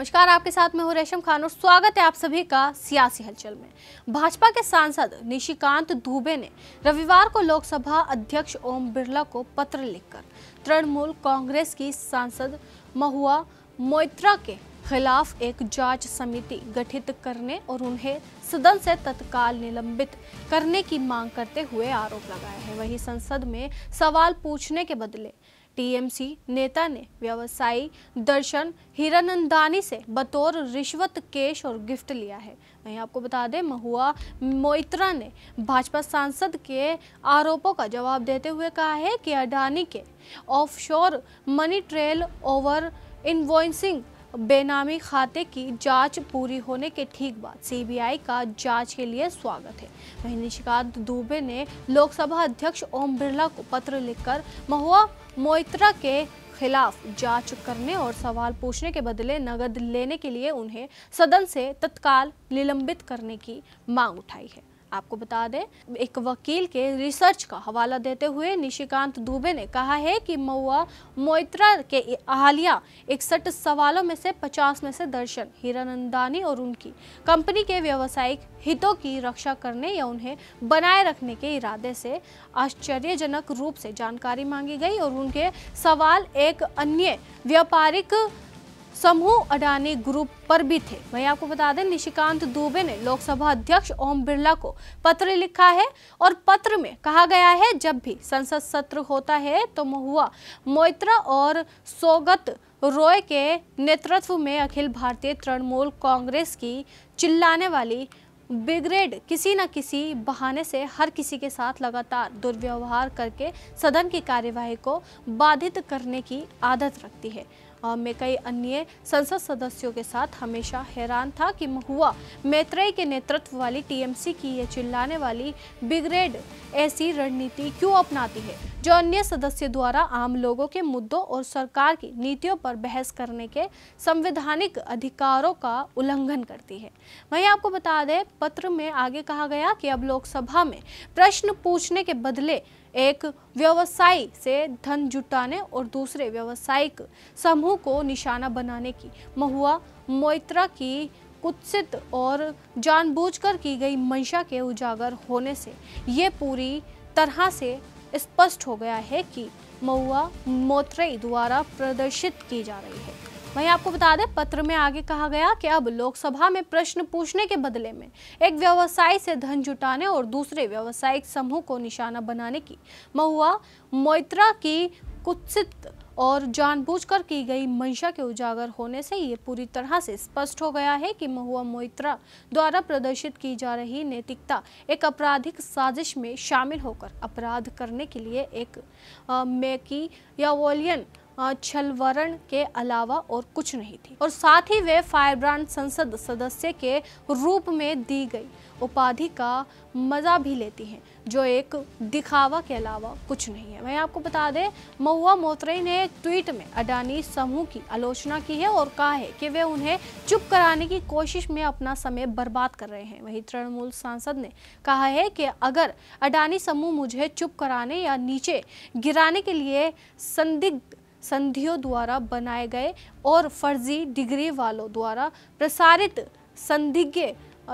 नमस्कार आपके साथ में हूँ रेशम खान और स्वागत है आप सभी का सियासी हलचल में भाजपा के सांसद निशिकांत दुबे ने रविवार को लोकसभा अध्यक्ष ओम बिरला को पत्र लिखकर तृणमूल कांग्रेस की सांसद महुआ मोइत्रा के खिलाफ एक जांच समिति गठित करने और उन्हें सदन से तत्काल निलंबित करने की मांग करते हुए आरोप लगाया है वही संसद में सवाल पूछने के बदले टीएमसी नेता ने व्यवसायी दर्शन हिरानंदानी से बतौर रिश्वत केश और गिफ्ट लिया है वहीं आपको बता दें महुआ मोइत्रा ने भाजपा सांसद के आरोपों का जवाब देते हुए कहा है कि अडानी के offshore money trail over invoicing benami खाते की जांच पूरी होने के ठीक बाद सीबीआई का जांच के लिए स्वागत है वहीं निशिकांत दुबे ने लोकसभा अध्यक्ष ओम बिरला को पत्र लिखकर महुआ मोइत्रा के खिलाफ जांच करने और सवाल पूछने के बदले नगद लेने के लिए उन्हें सदन से तत्काल निलंबित करने की मांग उठाई है आपको बता दें एक वकील के रिसर्च का हवाला देते हुए निशिकांत दुबे ने कहा है कि मऊआ मोइत्रा के अहालिया इकसठ सवालों में से 50 में से दर्शन हीरानंदानी और उनकी कंपनी के व्यावसायिक हितों की रक्षा करने या उन्हें बनाए रखने के इरादे से आश्चर्यजनक रूप से जानकारी मांगी गई और उनके सवाल एक अन्य व्यापारिक समूह अडानी ग्रुप पर भी थे वहीं आपको बता दें निशिकांत दुबे ने लोकसभा अध्यक्ष ओम बिरला को पत्र लिखा है और पत्र में कहा गया है जब भी संसद सत्र होता है तो महुआ मोइत्रा और सोगत रॉय के नेतृत्व में अखिल भारतीय तृणमूल कांग्रेस की चिल्लाने वाली बिग्रेड किसी न किसी बहाने से हर किसी के साथ लगातार दुर्व्यवहार करके सदन की कार्यवाही को बाधित करने की आदत रखती है में कई अन्य संसद सदस्यों के साथ हमेशा हैरान था कि महुआ मैत्रेय के नेतृत्व वाली टीएमसी की यह चिल्लाने वाली बिग्रेड ऐसी रणनीति क्यों अपनाती है जो अन्य सदस्य द्वारा आम लोगों के मुद्दों और सरकार की नीतियों पर बहस करने के संवैधानिक अधिकारों का उल्लंघन करती है वहीं आपको बता दें पत्र में आगे कहा गया कि अब लोकसभा में प्रश्न पूछने के बदले एक व्यवसाय से धन जुटाने और दूसरे व्यवसायिक समूह को निशाना बनाने की महुआ मोइत्रा की कुत्सित और जानबूझकर की गई मंशा के उजागर होने से ये पूरी तरह से स्पष्ट हो गया है कि महुआ मोत्रई द्वारा प्रदर्शित की जा रही है वहीं आपको बता दें पत्र में आगे कहा गया कि अब लोकसभा में प्रश्न पूछने के बदले में एक व्यवसाय से धन जुटाने और दूसरे व्यवसायिक समूह को निशाना बनाने की महुआ मोइत्रा की कुत्सित और जानबूझकर की गई मंशा के उजागर होने से ये पूरी तरह से स्पष्ट हो गया है कि महुआ मोइत्रा द्वारा प्रदर्शित की जा रही नैतिकता एक आपराधिक साजिश में शामिल होकर अपराध करने के लिए एक मेकी या वोलियन छलवरण के अलावा और कुछ नहीं थी और साथ ही वे फायरब्रांड संसद सदस्य के रूप में दी गई उपाधि का मज़ा भी लेती हैं जो एक दिखावा के अलावा कुछ नहीं है मैं आपको बता दें महुआ मोतरे ने ट्वीट में अडानी समूह की आलोचना की है और कहा है कि वे उन्हें चुप कराने की कोशिश में अपना समय बर्बाद कर रहे हैं वहीं तृणमूल सांसद ने कहा है कि अगर अडानी समूह मुझे चुप कराने या नीचे गिराने के लिए संदिग्ध संधियों द्वारा बनाए गए और फर्जी डिग्री वालों द्वारा प्रसारित संदिग्ध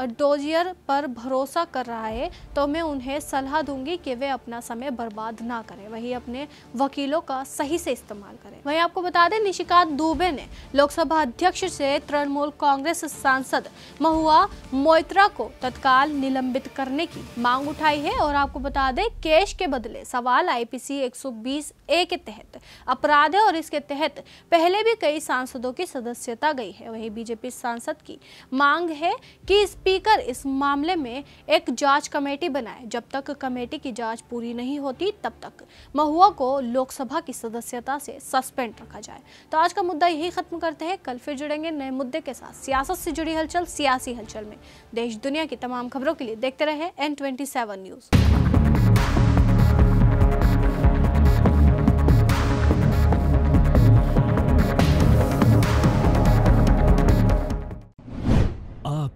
डोजियर पर भरोसा कर रहा है तो मैं उन्हें सलाह दूंगी कि वे अपना समय बर्बाद ना करें वही अपने वकीलों का सही से इस्तेमाल करें वहीं आपको बता दें निशिकांत दुबे ने लोकसभा अध्यक्ष से तृणमूल कांग्रेस सांसद महुआ मोइत्रा को तत्काल निलंबित करने की मांग उठाई है और आपको बता दें केश के बदले सवाल आईपीसी 120 ए के तहत अपराध है और इसके तहत पहले भी कई सांसदों की सदस्यता गई है वही बीजेपी सांसद की मांग है कि इस स्पीकर इस मामले में एक जांच कमेटी बनाए जब तक कमेटी की जांच पूरी नहीं होती तब तक महुआ को लोकसभा की सदस्यता से सस्पेंड रखा जाए तो आज का मुद्दा यही खत्म करते हैं कल फिर जुड़ेंगे नए मुद्दे के साथ सियासत से जुड़ी हलचल सियासी हलचल में देश दुनिया की तमाम खबरों के लिए देखते रहे एन ट्वेंटी न्यूज़